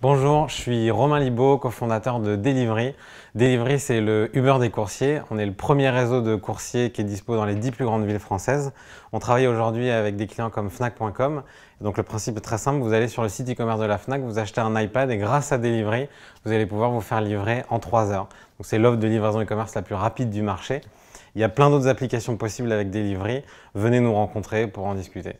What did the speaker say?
Bonjour, je suis Romain Libaud, cofondateur de Delivery. Delivery, c'est le Uber des coursiers. On est le premier réseau de coursiers qui est dispo dans les 10 plus grandes villes françaises. On travaille aujourd'hui avec des clients comme Fnac.com. Donc le principe est très simple, vous allez sur le site e-commerce de la Fnac, vous achetez un iPad et grâce à Delivery, vous allez pouvoir vous faire livrer en 3 heures. Donc c'est l'offre de livraison e-commerce la plus rapide du marché. Il y a plein d'autres applications possibles avec Delivery. Venez nous rencontrer pour en discuter.